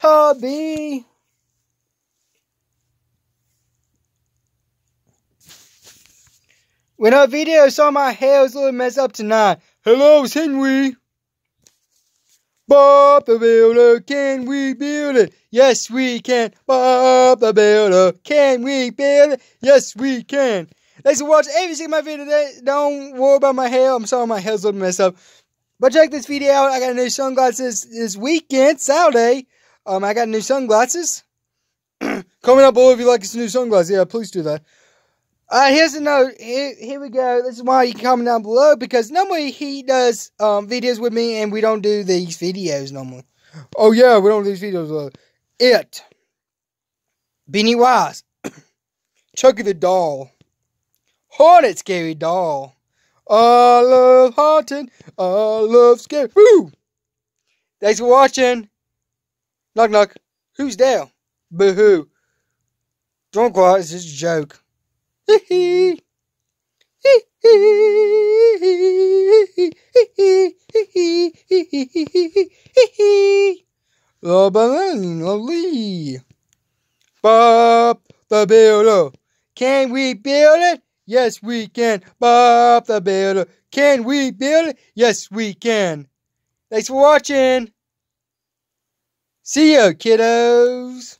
Hubby! When her video saw my hair was a little messed up tonight. Hello, it's Henry. Bob the Builder, can we build it? Yes, we can. Bob the Builder, can we build it? Yes, we can. Thanks for watching every single my video today. Don't worry about my hair. I'm sorry my hair's a little messed up. But check this video out. I got a new sunglasses this weekend, Saturday. Um, I got new sunglasses. Comment up below if you like this new sunglasses. Yeah, please do that. Uh, here's a note. Here, here we go. This is why you can comment down below because normally he does um, videos with me and we don't do these videos normally. Oh, yeah, we don't do these videos. Uh, it. Beanie Wise. Chucky the Doll. Haunted Scary Doll. I love haunted. I love scary. Woo! Thanks for watching. Knock knock. Who's there? Boo hoo. Don't cry. it's just a joke. Hee hee. hee hee hee hee hee hee hee hee Bob the Builder. Can we build it? Yes, we can. Bob the Builder. Can we build it? Yes, we can. Thanks for watching. See ya, kiddos!